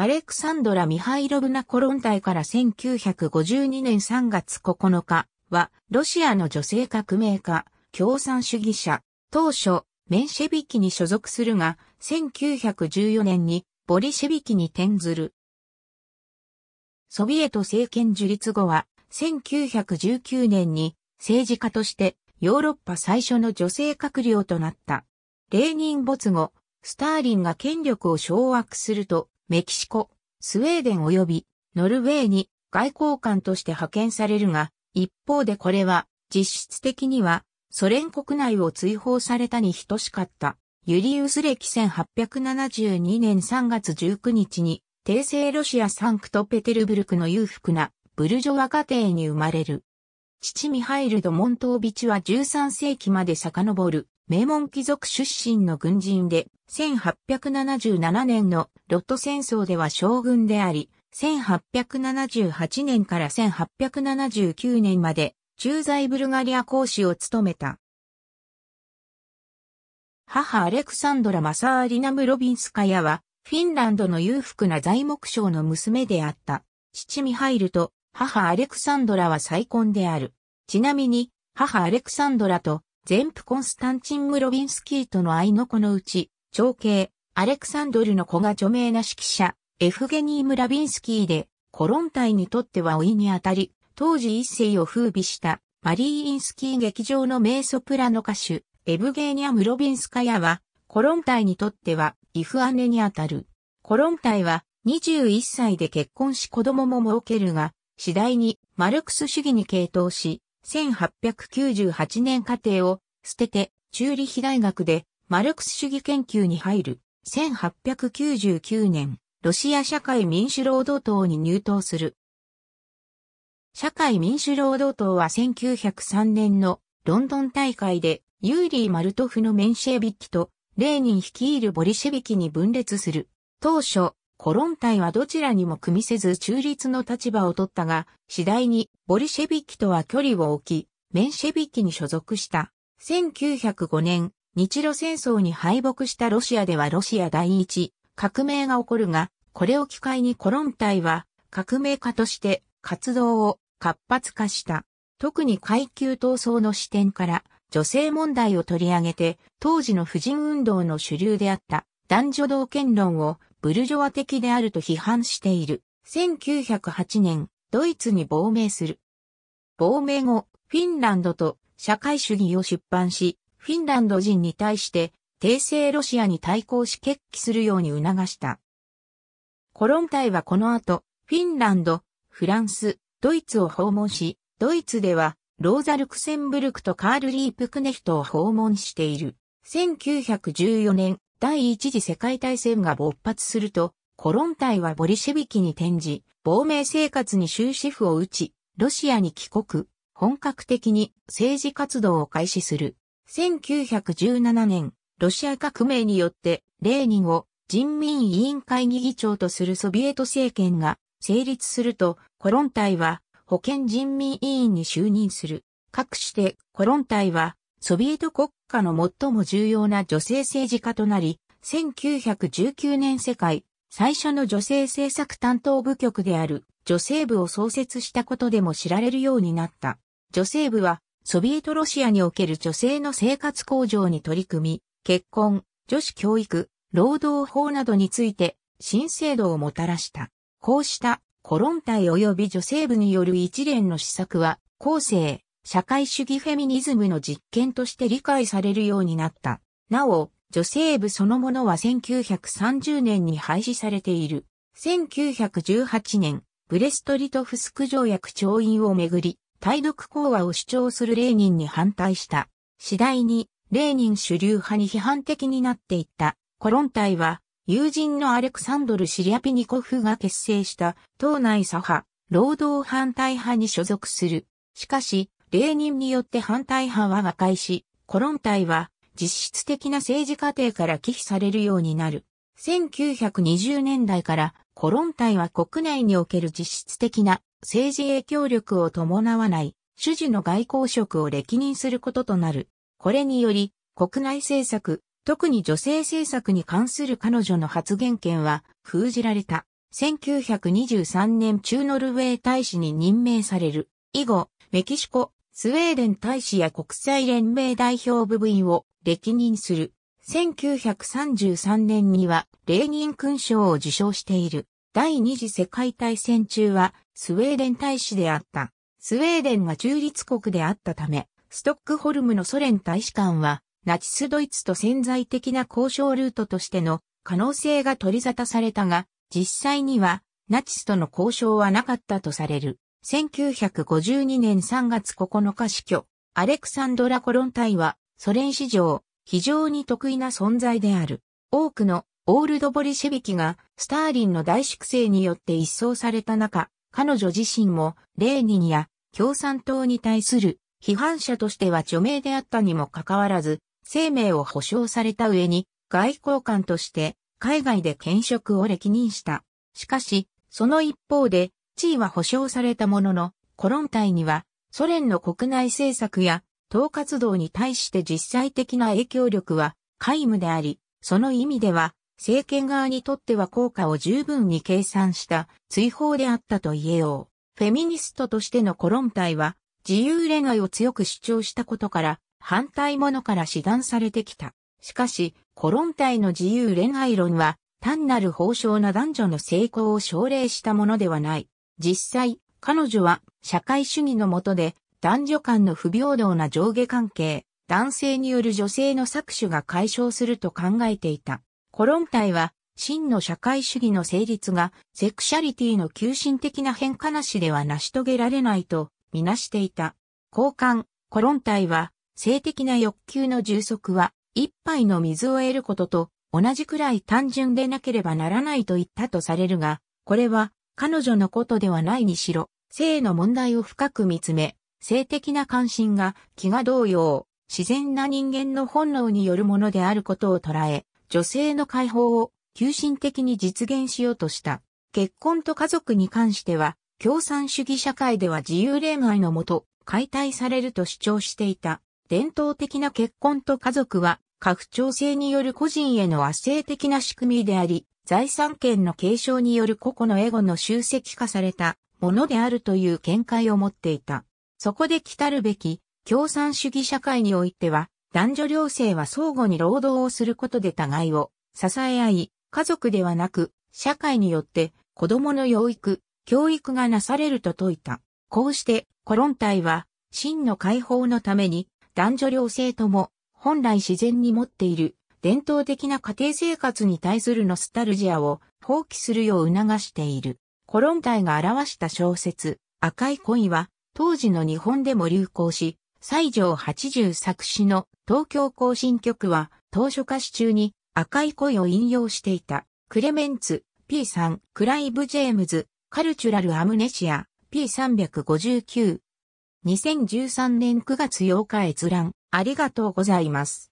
アレクサンドラ・ミハイロブナ・コロン隊から1952年3月9日は、ロシアの女性革命家、共産主義者、当初、メンシェビキに所属するが、1914年にボリシェビキに転ずる。ソビエト政権樹立後は、1919年に政治家としてヨーロッパ最初の女性閣僚となった。レーニン没後、スターリンが権力を掌握すると、メキシコ、スウェーデン及びノルウェーに外交官として派遣されるが、一方でこれは実質的にはソ連国内を追放されたに等しかった。ユリウス歴1872年3月19日に、帝政ロシアサンクトペテルブルクの裕福なブルジョワ家庭に生まれる。父ミハイル・ド・モントービチは13世紀まで遡る名門貴族出身の軍人で、1877年のロット戦争では将軍であり、1878年から1879年まで駐在ブルガリア講師を務めた。母アレクサンドラ・マサーリナム・ロビンスカヤは、フィンランドの裕福な材木商の娘であった。父ミハイルと母アレクサンドラは再婚である。ちなみに、母アレクサンドラと前プ・コンスタンチン・ムロビンスキーとの愛の子のうち、長兄、アレクサンドルの子が著名な指揮者、エフゲニー・ムラビンスキーで、コロン隊にとっては老いにあたり、当時一世を風靡したマリー・インスキー劇場の名ソプラノ歌手、エブゲーニャ・ムロビンスカヤは、コロン隊にとっては、イフアネにあたる。コロン隊は、21歳で結婚し子供も儲けるが、次第にマルクス主義に傾倒し、1898年家庭を捨てて、チューリヒ大学でマルクス主義研究に入る。1899年、ロシア社会民主労働党に入党する。社会民主労働党は1903年のロンドン大会でユーリー・マルトフのメンシェビッキとレーニン率いるボリシェビキに分裂する。当初、コロン隊はどちらにも組みせず中立の立場を取ったが、次第にボリシェビキとは距離を置き、メンシェビキに所属した。1905年、日露戦争に敗北したロシアではロシア第一革命が起こるが、これを機会にコロン隊は革命家として活動を活発化した。特に階級闘争の視点から女性問題を取り上げて、当時の婦人運動の主流であった男女同権論をブルジョワ的であると批判している。1908年、ドイツに亡命する。亡命後、フィンランドと社会主義を出版し、フィンランド人に対して、帝政ロシアに対抗し決起するように促した。コロン隊はこの後、フィンランド、フランス、ドイツを訪問し、ドイツでは、ローザ・ルクセンブルクとカール・リープ・クネヒトを訪問している。1914年、第一次世界大戦が勃発すると、コロン隊はボリシェビキに転じ、亡命生活に終止符を打ち、ロシアに帰国、本格的に政治活動を開始する。1917年、ロシア革命によって、レーニンを人民委員会議議長とするソビエト政権が成立すると、コロン隊は保健人民委員に就任する。各してコロン隊はソビエト国家の最も重要な女性政治家となり、1919年世界最初の女性政策担当部局である女性部を創設したことでも知られるようになった。女性部はソビエトロシアにおける女性の生活向上に取り組み、結婚、女子教育、労働法などについて新制度をもたらした。こうしたコロン隊及び女性部による一連の施策は、後世、社会主義フェミニズムの実験として理解されるようになった。なお、女性部そのものは1930年に廃止されている。1918年、ブレストリトフスク条約調印をめぐり、対独講和を主張するレーニンに反対した。次第に、レーニン主流派に批判的になっていった。コロン隊は、友人のアレクサンドル・シリアピニコフが結成した、党内左派、労働反対派に所属する。しかし、例人によって反対派は和解し、コロン隊は実質的な政治過程から忌避されるようになる。1920年代からコロン隊は国内における実質的な政治影響力を伴わない主事の外交職を歴任することとなる。これにより国内政策、特に女性政策に関する彼女の発言権は封じられた。1923年中ノルウェー大使に任命される。以後、メキシコ、スウェーデン大使や国際連盟代表部分員を歴任する。1933年には、レーニン勲章を受賞している。第二次世界大戦中は、スウェーデン大使であった。スウェーデンが中立国であったため、ストックホルムのソ連大使館は、ナチスドイツと潜在的な交渉ルートとしての可能性が取り沙汰されたが、実際には、ナチスとの交渉はなかったとされる。1952年3月9日死去、アレクサンドラ・コロン隊は、ソ連史上、非常に得意な存在である。多くのオールドボリシェビキがスターリンの大粛清によって一掃された中、彼女自身もレーニンや共産党に対する批判者としては著名であったにもかかわらず、生命を保障された上に外交官として海外で兼職を歴任した。しかし、その一方で地位は保障されたものの、コロン隊にはソ連の国内政策や党活動に対して実際的な影響力は皆無であり、その意味では政権側にとっては効果を十分に計算した追放であったと言えよう。フェミニストとしてのコロン隊は自由恋愛を強く主張したことから反対者から指断されてきた。しかし、コロン隊の自由恋愛論は単なる法相な男女の成功を奨励したものではない。実際、彼女は社会主義の下で男女間の不平等な上下関係、男性による女性の搾取が解消すると考えていた。コロン隊は真の社会主義の成立がセクシャリティの急進的な変化なしでは成し遂げられないとみなしていた。交換、コロン隊は性的な欲求の充足は一杯の水を得ることと同じくらい単純でなければならないと言ったとされるが、これは彼女のことではないにしろ、性の問題を深く見つめ、性的な関心が気が動揺、自然な人間の本能によるものであることを捉え、女性の解放を急進的に実現しようとした。結婚と家族に関しては、共産主義社会では自由恋愛のもと解体されると主張していた。伝統的な結婚と家族は、拡張性による個人への圧政的な仕組みであり、財産権の継承による個々のエゴの集積化されたものであるという見解を持っていた。そこで来たるべき共産主義社会においては、男女両性は相互に労働をすることで互いを支え合い、家族ではなく、社会によって子供の養育、教育がなされると説いた。こうして、コロン隊は、真の解放のために、男女両性とも、本来自然に持っている伝統的な家庭生活に対するノスタルジアを放棄するよう促している。コロンタイが表した小説、赤い恋は、当時の日本でも流行し、西条80作詞の東京行進曲は、当初歌詞中に赤い恋を引用していた。クレメンツ、P さん、クライブ・ジェームズ、カルチュラル・アムネシア、P359。2013年9月8日閲覧、ありがとうございます。